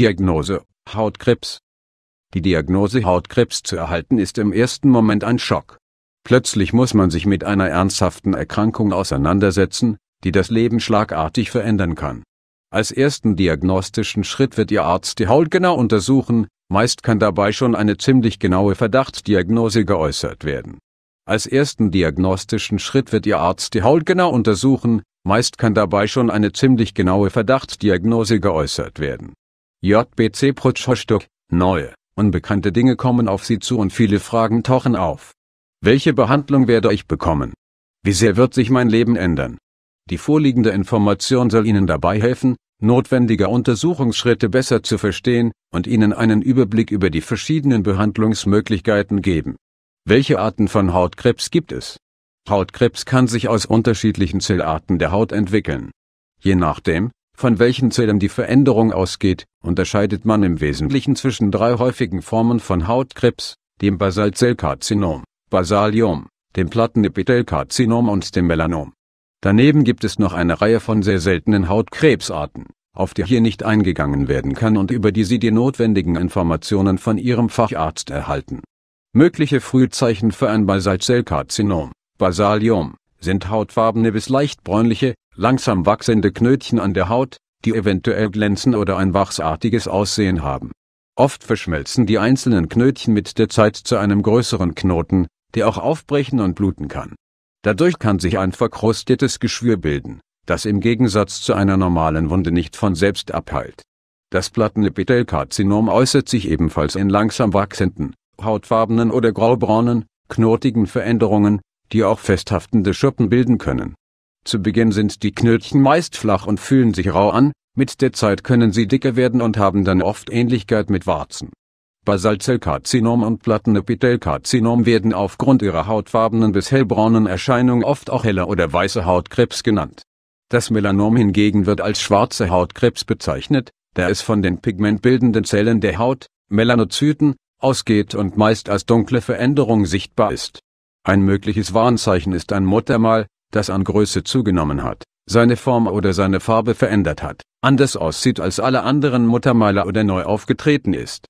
Diagnose Hautkrebs Die Diagnose Hautkrebs zu erhalten ist im ersten Moment ein Schock. Plötzlich muss man sich mit einer ernsthaften Erkrankung auseinandersetzen, die das Leben schlagartig verändern kann. Als ersten diagnostischen Schritt wird Ihr Arzt die Haut genau untersuchen, meist kann dabei schon eine ziemlich genaue Verdachtsdiagnose geäußert werden. Als ersten diagnostischen Schritt wird Ihr Arzt die Haut genau untersuchen, meist kann dabei schon eine ziemlich genaue Verdachtsdiagnose geäußert werden. JBC Protschostok, neue, unbekannte Dinge kommen auf sie zu und viele Fragen tauchen auf. Welche Behandlung werde ich bekommen? Wie sehr wird sich mein Leben ändern? Die vorliegende Information soll Ihnen dabei helfen, notwendige Untersuchungsschritte besser zu verstehen und Ihnen einen Überblick über die verschiedenen Behandlungsmöglichkeiten geben. Welche Arten von Hautkrebs gibt es? Hautkrebs kann sich aus unterschiedlichen Zellarten der Haut entwickeln. Je nachdem, von welchen Zellen die Veränderung ausgeht, unterscheidet man im Wesentlichen zwischen drei häufigen Formen von Hautkrebs, dem Basalzellkarzinom, Basaliom, dem Plattenepithelkarzinom und dem Melanom. Daneben gibt es noch eine Reihe von sehr seltenen Hautkrebsarten, auf die hier nicht eingegangen werden kann und über die Sie die notwendigen Informationen von Ihrem Facharzt erhalten. Mögliche Frühzeichen für ein Basalzellkarzinom, Basaliom, sind hautfarbene bis leicht bräunliche, langsam wachsende Knötchen an der Haut, die eventuell glänzen oder ein wachsartiges Aussehen haben. Oft verschmelzen die einzelnen Knötchen mit der Zeit zu einem größeren Knoten, der auch aufbrechen und bluten kann. Dadurch kann sich ein verkrustetes Geschwür bilden, das im Gegensatz zu einer normalen Wunde nicht von selbst abheilt. Das Plattenepithelkarzinom äußert sich ebenfalls in langsam wachsenden, hautfarbenen oder graubraunen, knotigen Veränderungen, die auch festhaftende Schuppen bilden können. Zu Beginn sind die Knötchen meist flach und fühlen sich rau an, mit der Zeit können sie dicker werden und haben dann oft Ähnlichkeit mit Warzen. Basalzellkarzinom und Plattenepithelkarzinom werden aufgrund ihrer hautfarbenen bis hellbraunen Erscheinung oft auch heller oder weiße Hautkrebs genannt. Das Melanom hingegen wird als schwarze Hautkrebs bezeichnet, da es von den pigmentbildenden Zellen der Haut, Melanozyten, ausgeht und meist als dunkle Veränderung sichtbar ist. Ein mögliches Warnzeichen ist ein Muttermal, das an Größe zugenommen hat, seine Form oder seine Farbe verändert hat, anders aussieht als alle anderen Muttermäler oder neu aufgetreten ist